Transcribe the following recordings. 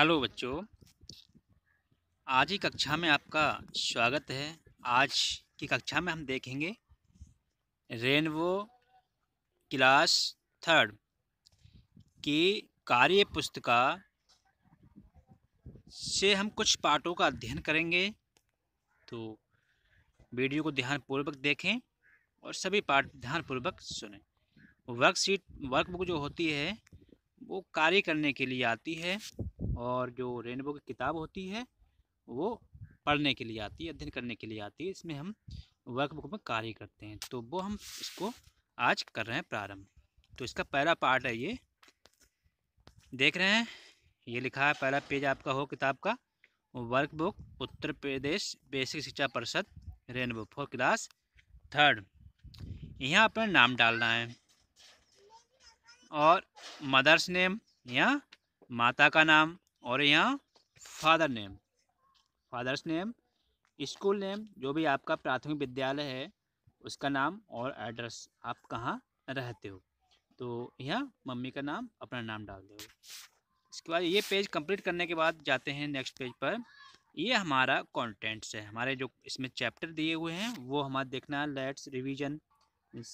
hello बच्चों आज की कक्षा में आपका स्वागत है आज की कक्षा में हम देखेंगे रेनबो क्लास थर्ड की कार्य पुस्तिका से हम कुछ पाठों का अध्ययन करेंगे तो वीडियो को ध्यानपूर्वक देखें और सभी पाठ ध्यानपूर्वक सुने वर्कशीट वर्कबुक जो होती है वो कार्य करने के लिए आती है और जो रेनबो की किताब होती है वो पढ़ने के लिए आती है अध्ययन करने के लिए आती है इसमें हम वर्कबुक में कार्य करते हैं तो वो हम इसको आज कर रहे हैं प्रारंभ तो इसका पहला पार्ट है ये देख रहे हैं ये लिखा है पहला पेज आपका हो किताब का वर्कबुक उत्तर प्रदेश बेसिक शिक्षा परिषद रेनबो फोर क्लास थर्ड यहाँ अपना नाम डालना है और मदर्स नेम या माता का नाम और यहाँ father name father's name school name जो भी आपका प्राथमिक विद्यालय है उसका नाम और एड्रेस आप कहाँ रहते हो तो यहाँ मम्मी का नाम अपना नाम डाल दो इसके बाद ये पेज कंप्लीट करने के बाद जाते हैं नेक्स्ट पेज पर ये हमारा कंटेंट्स है हमारे जो इसमें चैप्टर दिए हुए हैं वो हमारा देखना है लेट्स रिवीजन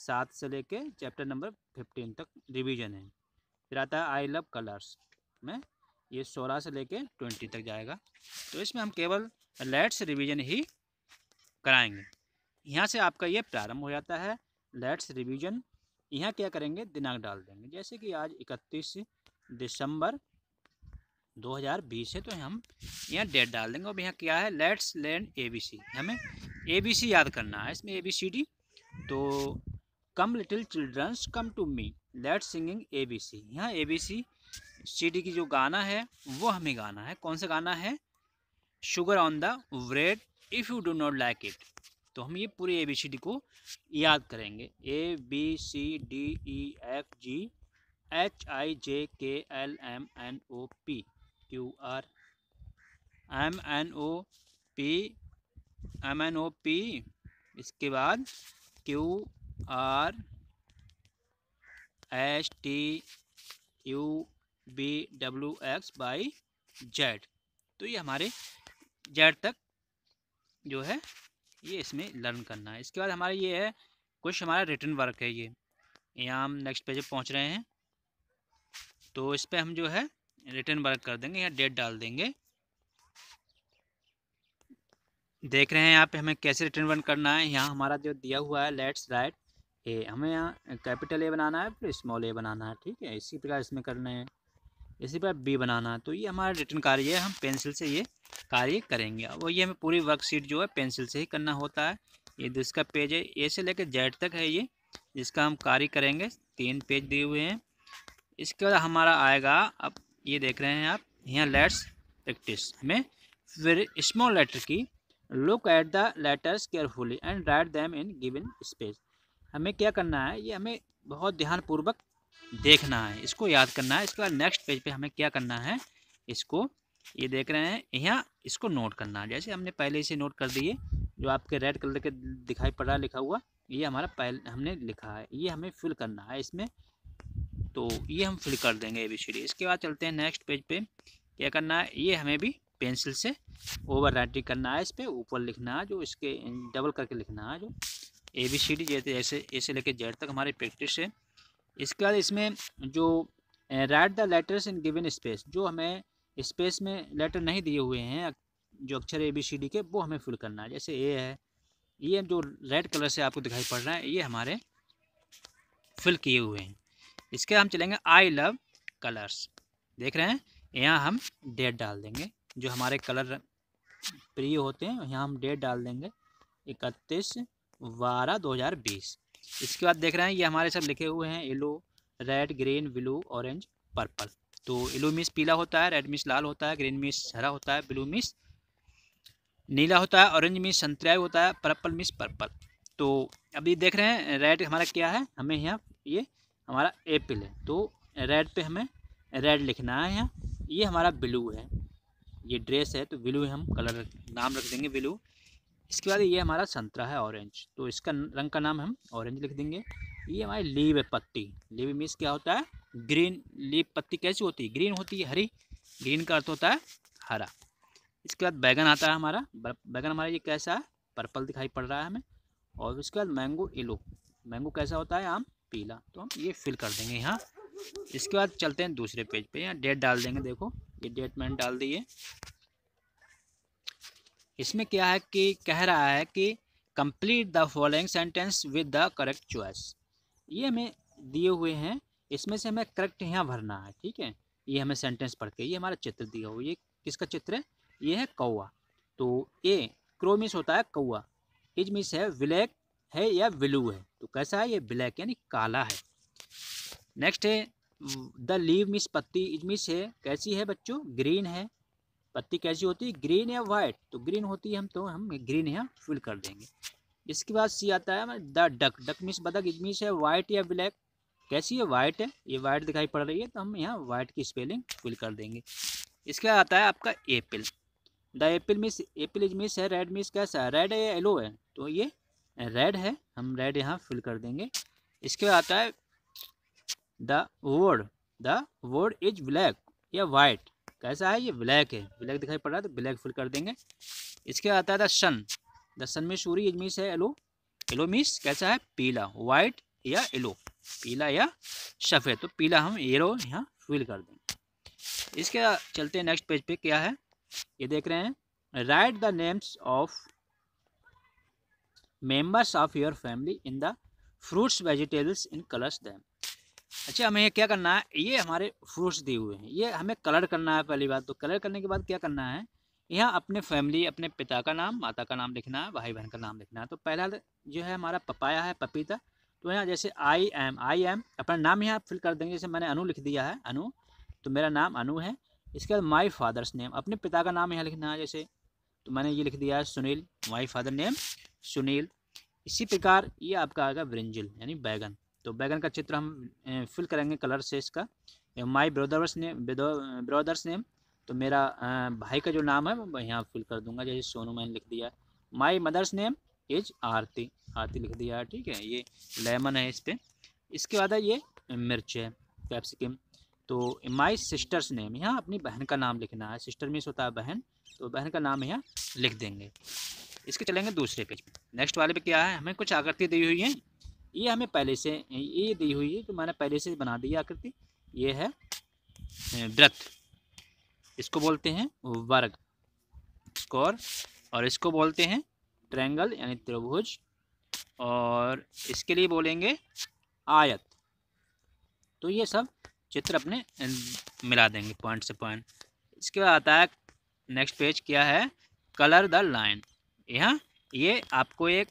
सात से लेके चैप्टर नंबर फिफ्टीन तक रिवीजन है फिर आता है आई लव कलर्स में ये सोलह से लेके ट्वेंटी तक जाएगा तो इसमें हम केवल लेट्स रिवीजन ही कराएंगे यहाँ से आपका ये प्रारंभ हो जाता है लेट्स रिवीजन यहाँ क्या करेंगे दिनांक डाल देंगे जैसे कि आज इकतीस दिसंबर 2020 है तो हम यहाँ डेट डाल देंगे अब यहाँ क्या है लेट्स लैंड सी हमें सी याद करना है इसमें डी तो come little childrens come to me let's singing A B C यहाँ ए बी सी सीडी की जो गाना है वो हमें गाना है कौन सा गाना है sugar on the bread if you do not like it तो हम ये पूरे ए बी सी डी को याद करेंगे A B C D E F G H I J K L M N O P Q R M N O P M N O P इसके बाद Q R S T Q B W X Y Z तो ये हमारे Z तक जो है ये इसमें लर्न करना है इसके बाद हमारा ये है कुछ हमारा रिटर्न वर्क है ये यहाँ हम नेक्स्ट पेज पर पहुँच रहे हैं तो इस पर हम जो है रिटर्न वर्क कर देंगे या डेट डाल देंगे देख रहे हैं यहाँ पे हमें कैसे रिटर्न वर्क करना है यहाँ हमारा जो दिया हुआ है लेट्स राइट ए हमें यहाँ कैपिटल ए बनाना है फिर स्मॉल ए बनाना है ठीक है इसी प्रकार इसमें करना है इसी पर बी बनाना है तो ये हमारा रिटर्न कार्य है हम पेंसिल से ये कार्य करेंगे और ये हमें पूरी वर्कशीट जो है पेंसिल से ही करना होता है ये इसका पेज है ए से लेकर जेड तक है ये जिसका हम कार्य करेंगे तीन पेज दिए हुए हैं इसके बाद हमारा आएगा अब ये देख रहे हैं आप यहाँ लेट्स प्रैक्टिस में फिर स्मॉल लेटर की look at the letters carefully and write them in given space हमें क्या करना है ये हमें बहुत ध्यानपूर्वक देखना है इसको याद करना है इसके बाद नेक्स्ट पेज पे हमें क्या करना है इसको ये देख रहे हैं यहाँ इसको नोट करना है जैसे हमने पहले इसे नोट कर दिए जो आपके रेड कलर के दिखाई पड़ रहा लिखा हुआ ये हमारा पहले हमने लिखा है ये हमें फिल करना है इसमें तो ये हम फिल कर देंगे ए बी सी डी इसके बाद चलते हैं नेक्स्ट पेज पे क्या करना है ये हमें भी पेंसिल से ओवर राइटिंग करना है इस पर ऊपर लिखना है जो इसके डबल करके लिखना है जो ए बी सी डी जैसे जैसे ऐसे लेके जेड तक हमारी प्रैक्टिस है इसके बाद इसमें जो write the letters in given space जो हमें स्पेस में लेटर नहीं दिए हुए हैं जो अक्षर ए बी सी डी के वो हमें फिल करना है जैसे ए है ये जो रेड कलर से आपको दिखाई पड़ रहा है ये हमारे फिल किए हुए हैं इसके हम चलेंगे आई लव कलर्स देख रहे हैं यहाँ हम डेट डाल देंगे जो हमारे कलर प्रिय होते हैं यहाँ हम डेट डाल देंगे इकतीस बारह दो हज़ार बीस इसके बाद देख रहे हैं ये हमारे सब लिखे हुए हैं yellow red green blue orange purple तो येलो मिस पीला होता है रेड मिस लाल होता है ग्रीन मिस हरा होता है ब्लू मिस नीला होता है ऑरेंज मिस संतरा होता है पर्पल मिस पर्पल तो अभी देख रहे हैं रेड हमारा क्या है हमें यहाँ ये हमारा एप्पल है तो रेड पे हमें रेड लिखना है यहाँ ये हमारा ब्लू है ये ड्रेस है तो ब्लू हम कलर नाम रख देंगे ब्लू इसके बाद ये हमारा संतरा है ऑरेंज तो इसका रंग का नाम हम ऑरेंज लिख देंगे ये हमारी लीव पत्ती लीव मीन्स क्या होता है ग्रीन लीव पत्ती कैसी होती है ग्रीन होती है हरी ग्रीन का अर्थ होता है हरा इसके बाद बैगन आता है हमारा बैगन हमारा ये कैसा है पर्पल दिखाई पड़ रहा है हमें और उसके बाद मैंगो येलो मैंगो कैसा होता है आम पीला तो हम ये फिल कर देंगे यहाँ इसके बाद चलते हैं दूसरे पेज पे यहाँ डेट डाल देंगे देखो ये डेट मैंने डाल दी है इसमें क्या है कि कह रहा है कि complete the following sentence with the correct choice ये हमें दिए हुए हैं इसमें से हमें करेक्ट यहाँ भरना है ठीक है ये हमें सेंटेंस पढ़ के ये हमारा चित्र दिया हुआ ये किसका चित्र है ये है कौआ तो ए क्रोमिस होता है कौआ इज मिस है ब्लैक है या ब्लू है तो कैसा है ये ब्लैक यानी काला है नेक्स्ट है द लीव मिस पत्ती इज मिस है कैसी है बच्चों ग्रीन है पत्ती कैसी होती है ग्रीन या वाइट तो ग्रीन होती है हम तो हम ग्रीन यहाँ फिल कर देंगे इसके बाद सी आता है द डक डक मीस बदक इट मीस है वाइट या ब्लैक कैसी है वाइट है ये वाइट दिखाई पड़ रही है तो हम यहाँ वाइट की स्पेलिंग फिल कर देंगे इसके बाद आता है आपका apple the apple means apple is means है रेड मिस कैसा है रेड है या येलो है तो ये रेड है हम रेड यहाँ फिल कर देंगे इसके बाद आता है the word the word is black या वाइट कैसा है ये ब्लैक है ब्लैक दिखाई पड़ रहा है तो ब्लैक फिल कर देंगे इसके आता है द सन द सन में सूर्य मीस है येलो येलो मीस कैसा है पीला वाइट या येलो पीला या सफ़ेद तो पीला हम येलो यहाँ फिल कर देंगे इसके चलते हैं नेक्स्ट पेज पे क्या है ये देख रहे हैं write the names of members of your family in the fruits vegetables in colours them अच्छा हमें क्या करना है ये हमारे फ्रूट्स दिए हुए हैं ये हमें कलर करना है पहली बात तो कलर करने के बाद क्या करना है यहाँ अपने फैमिली अपने पिता का नाम माता का नाम लिखना है भाई बहन का नाम लिखना है तो पहला जो है हमारा पपाया है पपीता तो यहाँ जैसे आई एम आई एम अपना नाम यहाँ फिल कर देंगे जैसे मैंने अनु लिख दिया है अनु तो मेरा नाम अनु है इसके बाद माई फादर्स नेम अपने पिता का नाम यहाँ लिखना है जैसे तो मैंने ये लिख दिया है Sunil my father name Sunil इसी प्रकार ये आपका आएगा ब्रिंजिल यानी बैगन तो बैगन का चित्र हम फिल करेंगे कलर से इसका my brother's name brother's name तो मेरा भाई का जो नाम है मैं यहाँ फिल कर दूंगा जैसे सोनू मैंने लिख दिया my mother's name is Aarti Aarti लिख दिया ठीक है ये लेमन है इस पर इसके बाद है ये मिर्च है कैप्सिकम तो माई सिस्टर्स नेम यहाँ अपनी बहन का नाम लिखना है सिस्टर मिस होता है बहन तो बहन का नाम यहाँ लिख देंगे इसके चलेंगे दूसरे पेज नेक्स्ट वाले पे क्या है हमें कुछ आकृति दी हुई है ये हमें पहले से ये दी हुई है जो मैंने पहले से बना दी आकृति ये है व्रत इसको बोलते हैं वर्ग स्कोर और इसको बोलते हैं ट्रैंगल यानी त्रिभुज और इसके लिए बोलेंगे आयत तो ये सब चित्र अपने मिला देंगे पॉइंट से पॉइंट इसके बाद आता है नेक्स्ट पेज क्या है कलर द लाइन यहाँ ये आपको एक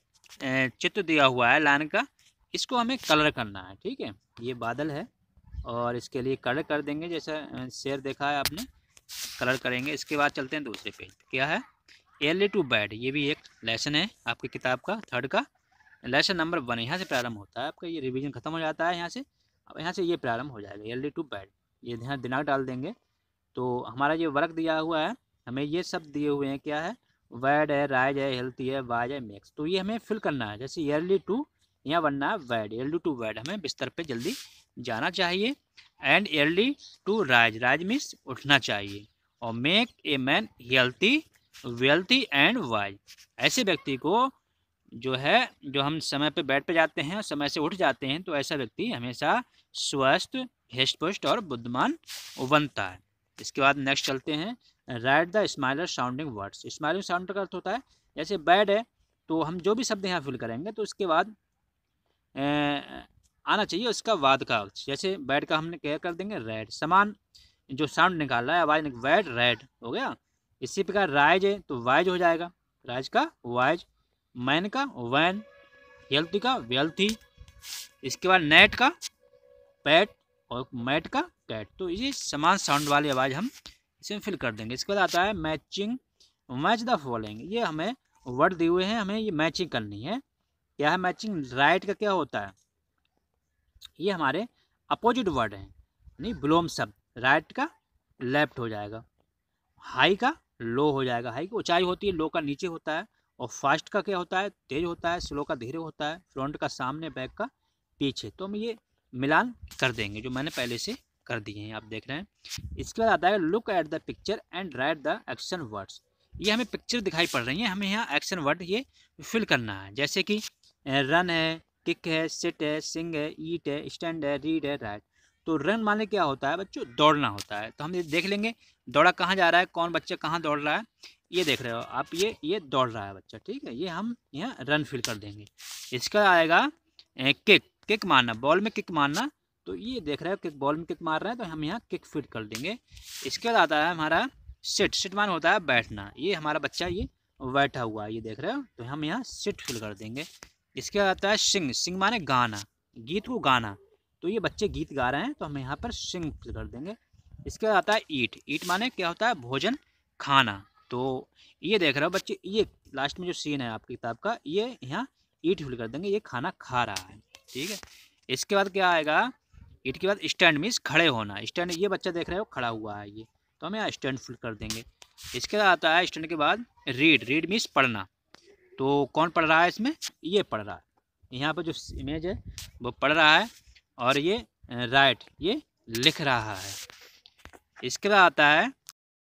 चित्र दिया हुआ है लाइन का इसको हमें कलर करना है ठीक है ये बादल है और इसके लिए कलर कर देंगे जैसा शेर देखा है आपने कलर करेंगे इसके बाद चलते हैं दूसरे पेज क्या है एयरली टू बैड ये भी एक लेसन है आपकी किताब का थर्ड का लेसन नंबर वन यहाँ से प्रारंभ होता है आपका ये रिविजन खत्म हो जाता है यहाँ से अब यहाँ से ये प्रारंभ हो जाएगा एयरली टू बैड ये ध्यान दिनाक डाल देंगे तो हमारा ये वर्क दिया हुआ है हमें ये सब दिए हुए हैं क्या है वैड है राइज है हेल्थी है वाज है मैक्स तो ये हमें फिल करना है जैसे ईयरली टू यहाँ बनना है वैड डी टू वैड हमें बिस्तर पे जल्दी जाना चाहिए and early to rise rise means उठना चाहिए और make a man healthy wealthy and wise ऐसे व्यक्ति को जो है जो हम समय पे बेड पे जाते हैं और समय से उठ जाते हैं तो ऐसा व्यक्ति हमेशा स्वस्थ हृष्टपुष्ट और बुद्धिमान बनता है इसके बाद नेक्स्ट चलते हैं write the similar sounding words smiling sound का अर्थ होता है जैसे बैड है तो हम जो भी शब्द यहाँ फिल करेंगे तो उसके बाद आना चाहिए उसका वाद का अक्ष जैसे बैड का हमने क्या कर देंगे रेड समान जो साउंड निकाल रहा है आवाज़ वैड रेड हो गया इसी प्रकार राइज है तो वाइज हो जाएगा राइज का वाइज मैन का वैन हेल्थी का वेल्थी इसके बाद नेट का पैट और मैट का कैट तो ये समान साउंड वाली आवाज़ हम इसमें फिल कर देंगे इसके बाद आता है मैचिंग मैच द फॉलोइंग ये हमें वर्ड दिए हुए हैं हमें ये मैचिंग करनी है यह मैचिंग राइट का क्या होता है ये हमारे अपोजिट वर्ड हैं यानी ब्लोम शब्द राइट का लेफ्ट हो जाएगा हाई का लो हो जाएगा हाई की ऊंचाई होती है लो का नीचे होता है और फास्ट का क्या होता है तेज होता है स्लो का धीरे होता है फ्रंट का सामने बैक का पीछे तो हम ये मिलान कर देंगे जो मैंने पहले से कर दिए हैं आप देख रहे हैं इसके बाद आता है look at the picture and write the action words ये हमें पिक्चर दिखाई पड़ रही है हमें यहाँ एक्शन वर्ड ये फिल करना है जैसे कि रन है किक है सिट है सिंग है ईट है स्टैंड है रीड है राइट तो रन माने क्या होता है बच्चों दौड़ना होता है तो हम ये देख लेंगे दौड़ा कहाँ जा रहा है कौन बच्चा कहाँ दौड़ रहा है ये देख रहे हो आप ये ये दौड़ रहा है बच्चा ठीक है ये हम यहाँ रन फिल कर देंगे इसका आएगा किक किक मारना बॉल में किक मारना तो ये देख रहे हो किक बॉल में किक मार रहे हैं तो हम यहाँ किक फिट कर देंगे इसके बाद आता है हमारा सिट सिट मान होता है बैठना ये हमारा बच्चा ये बैठा हुआ है ये देख रहे हो तो हम यहाँ सिट फिल कर देंगे इसके बाद आता है सिंग सिंग माने गाना गीत को गाना तो ये बच्चे गीत गा रहे हैं तो हम यहाँ पर सिंग कर देंगे इसके बाद आता है ईट ईट माने क्या होता है भोजन खाना तो ये देख रहे हो बच्चे ये लास्ट में जो सीन है आपकी किताब का ये यहाँ ईट फिल कर देंगे ये खाना खा रहा है ठीक है इसके बाद क्या आएगा ईट के बाद स्टैंड मीन्स खड़े होना स्टैंड ये बच्चा देख रहे हो खड़ा हुआ है ये तो हम यहाँ स्टैंड फिल कर देंगे इसके बाद आता है स्टैंड के बाद रीड रीड मीन्स पढ़ना तो कौन पढ़ रहा है इसमें ये पढ़ रहा है यहाँ पर जो इमेज है वो पढ़ रहा है और ये राइट ये लिख रहा है इसके बाद आता है